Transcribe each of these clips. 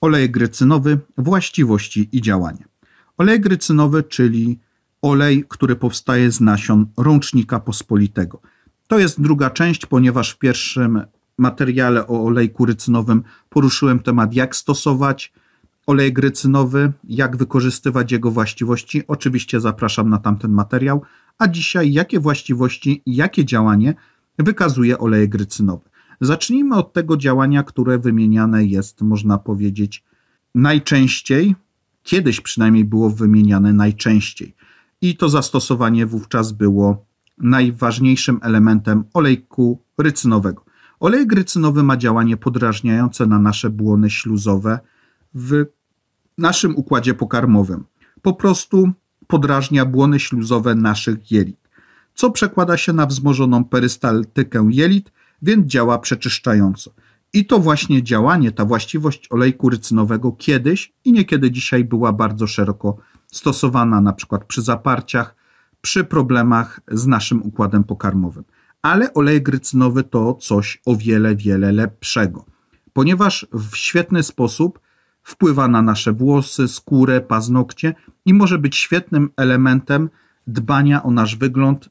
Olejek grycynowy, właściwości i działanie. Olej grycynowy, czyli olej, który powstaje z nasion rącznika pospolitego. To jest druga część, ponieważ w pierwszym materiale o olejku rycynowym poruszyłem temat, jak stosować olej grycynowy, jak wykorzystywać jego właściwości. Oczywiście zapraszam na tamten materiał. A dzisiaj, jakie właściwości, jakie działanie wykazuje olej grycynowy. Zacznijmy od tego działania, które wymieniane jest, można powiedzieć, najczęściej, kiedyś przynajmniej było wymieniane najczęściej. I to zastosowanie wówczas było najważniejszym elementem olejku rycynowego. Olejek rycynowy ma działanie podrażniające na nasze błony śluzowe w naszym układzie pokarmowym. Po prostu podrażnia błony śluzowe naszych jelit, co przekłada się na wzmożoną perystaltykę jelit więc działa przeczyszczająco. I to właśnie działanie, ta właściwość olejku rycynowego kiedyś i niekiedy dzisiaj była bardzo szeroko stosowana, na przykład przy zaparciach, przy problemach z naszym układem pokarmowym. Ale olejek rycynowy to coś o wiele, wiele lepszego, ponieważ w świetny sposób wpływa na nasze włosy, skórę, paznokcie i może być świetnym elementem dbania o nasz wygląd,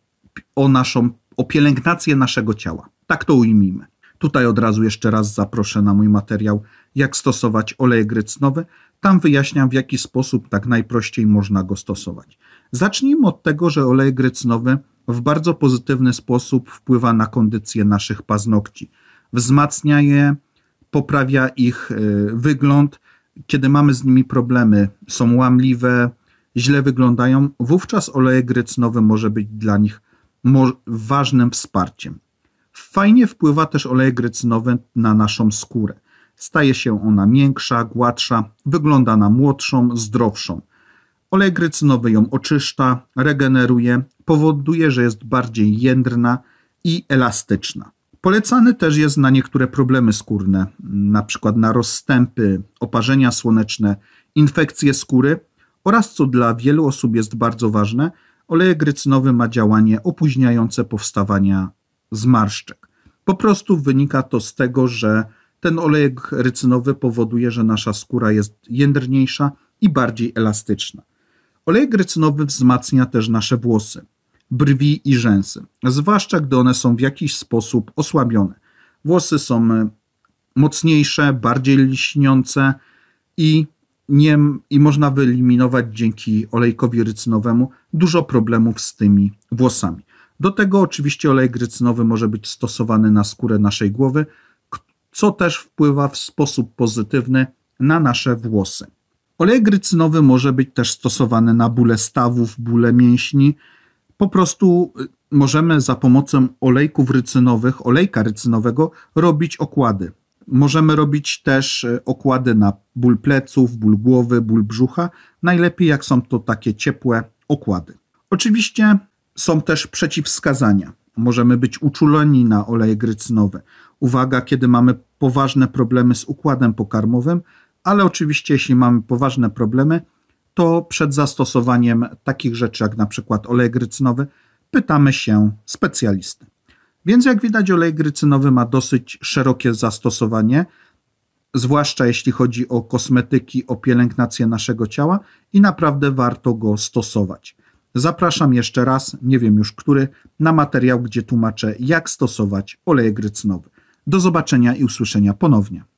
o naszą o pielęgnację naszego ciała. Tak to ujmijmy. Tutaj od razu jeszcze raz zaproszę na mój materiał Jak stosować oleje grycnowe. Tam wyjaśniam, w jaki sposób tak najprościej można go stosować. Zacznijmy od tego, że olej grycnowy w bardzo pozytywny sposób wpływa na kondycję naszych paznokci. Wzmacnia je, poprawia ich e, wygląd. Kiedy mamy z nimi problemy, są łamliwe, źle wyglądają, wówczas oleje rycnowy może być dla nich ważnym wsparciem. Fajnie wpływa też olejek rycynowy na naszą skórę. Staje się ona miększa, gładsza, wygląda na młodszą, zdrowszą. Olejek rycynowy ją oczyszcza, regeneruje, powoduje, że jest bardziej jędrna i elastyczna. Polecany też jest na niektóre problemy skórne, na przykład na rozstępy, oparzenia słoneczne, infekcje skóry oraz co dla wielu osób jest bardzo ważne, olejek rycynowy ma działanie opóźniające powstawania zmarszczek. Po prostu wynika to z tego, że ten olejek rycynowy powoduje, że nasza skóra jest jędrniejsza i bardziej elastyczna. Olejek rycynowy wzmacnia też nasze włosy, brwi i rzęsy, zwłaszcza gdy one są w jakiś sposób osłabione. Włosy są e, mocniejsze, bardziej lśniące i, nie, i można wyeliminować dzięki olejkowi rycynowemu dużo problemów z tymi włosami. Do tego oczywiście olej grycynowy może być stosowany na skórę naszej głowy, co też wpływa w sposób pozytywny na nasze włosy. Olej grycynowy może być też stosowany na bóle stawów, bóle mięśni. Po prostu y, możemy za pomocą olejków rycynowych, olejka rycynowego robić okłady. Możemy robić też y, okłady na ból pleców, ból głowy, ból brzucha. Najlepiej jak są to takie ciepłe okłady. Oczywiście są też przeciwwskazania. Możemy być uczuleni na oleje grycynowe. Uwaga, kiedy mamy poważne problemy z układem pokarmowym, ale oczywiście jeśli mamy poważne problemy, to przed zastosowaniem takich rzeczy jak na przykład olej grycynowy pytamy się specjalisty. Więc jak widać olej grycynowy ma dosyć szerokie zastosowanie, zwłaszcza jeśli chodzi o kosmetyki, o pielęgnację naszego ciała i naprawdę warto go stosować. Zapraszam jeszcze raz, nie wiem już który, na materiał, gdzie tłumaczę, jak stosować olejek rycynowy. Do zobaczenia i usłyszenia ponownie.